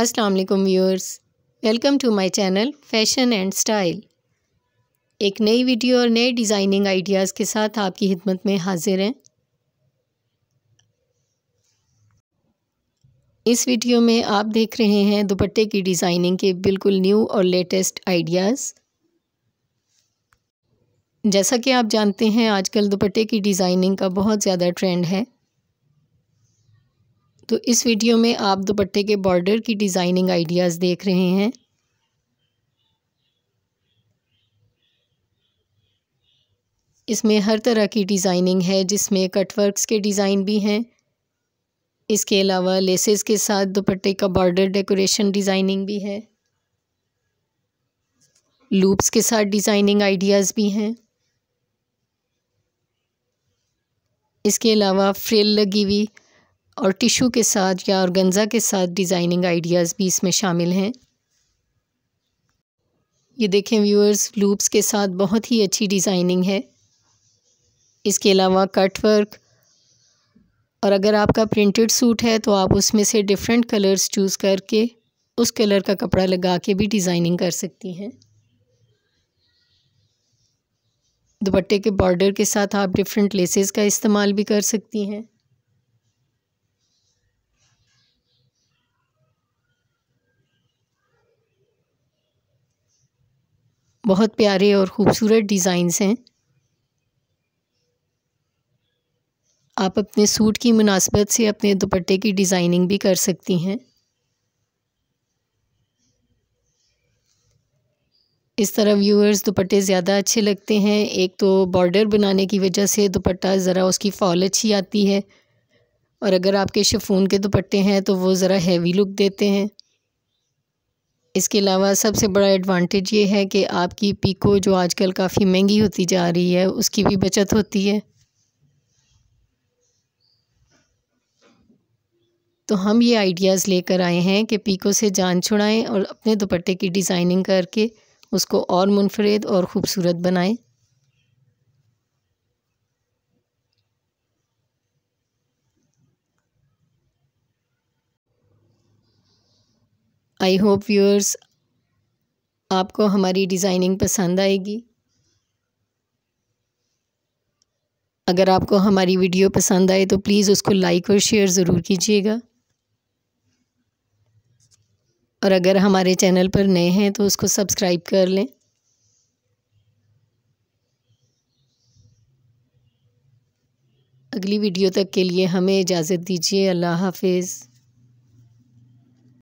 अस्सलाम वालेकुम viewers welcome to my channel fashion and style एक नई वीडियो और नए डिज़ाइनिंग आइडियाज़ के साथ आपकी खिदमत में हाजिर हैं इस वीडियो में आप देख रहे हैं दुपट्टे की डिज़ाइनिंग के बिल्कुल न्यू और लेटेस्ट आइडियाज़ जैसा कि आप जानते हैं आजकल दुपट्टे की डिज़ाइनिंग का बहुत ज़्यादा ट्रेंड है तो इस वीडियो में आप दुपट्टे के बॉर्डर की डिज़ाइनिंग आइडियाज़ देख रहे हैं इसमें हर तरह की डिज़ाइनिंग है जिसमें कटवर्क्स के डिज़ाइन भी हैं इसके अलावा लेसेस के साथ दुपट्टे का बॉर्डर डेकोरेशन डिज़ाइनिंग भी है लूप्स के साथ डिज़ाइनिंग आइडियाज़ भी हैं इसके अलावा फ्रिल लगी हुई और टिशू के साथ या गंज़ा के साथ डिज़ाइनिंग आइडियाज़ भी इसमें शामिल हैं ये देखें व्यूअर्स लूप्स के साथ बहुत ही अच्छी डिज़ाइनिंग है इसके अलावा कट वर्क और अगर आपका प्रिंटेड सूट है तो आप उसमें से डिफरेंट कलर्स चूज़ करके उस कलर का कपड़ा लगा के भी डिज़ाइनिंग कर सकती हैं दुपट्टे के बॉर्डर के साथ आप डिफरेंट लेसेस का इस्तेमाल भी कर सकती हैं बहुत प्यारे और ख़ूबसूरत डिज़ाइंस हैं आप अपने सूट की मुनासबत से अपने दुपट्टे की डिज़ाइनिंग भी कर सकती हैं इस तरह व्यूअर्स दुपट्टे ज़्यादा अच्छे लगते हैं एक तो बॉर्डर बनाने की वजह से दुपट्टा ज़रा उसकी फॉल अच्छी आती है और अगर आपके शिफोन के दुपट्टे हैं तो वो ज़रा हैवी लुक देते हैं इसके अलावा सबसे बड़ा एडवांटेज ये है कि आपकी पीको जो आजकल काफ़ी महंगी होती जा रही है उसकी भी बचत होती है तो हम ये आइडियाज़ लेकर आए हैं कि पीको से जान छुड़ाएं और अपने दुपट्टे की डिज़ाइनिंग करके उसको और मुनफरद और ख़ूबसूरत बनाएं आई होप व्यूअर्स आपको हमारी डिज़ाइनिंग पसंद आएगी अगर आपको हमारी वीडियो पसंद आए तो प्लीज़ उसको लाइक और शेयर ज़रूर कीजिएगा और अगर हमारे चैनल पर नए हैं तो उसको सब्सक्राइब कर लें अगली वीडियो तक के लिए हमें इजाज़त दीजिए अल्लाह हाफिज़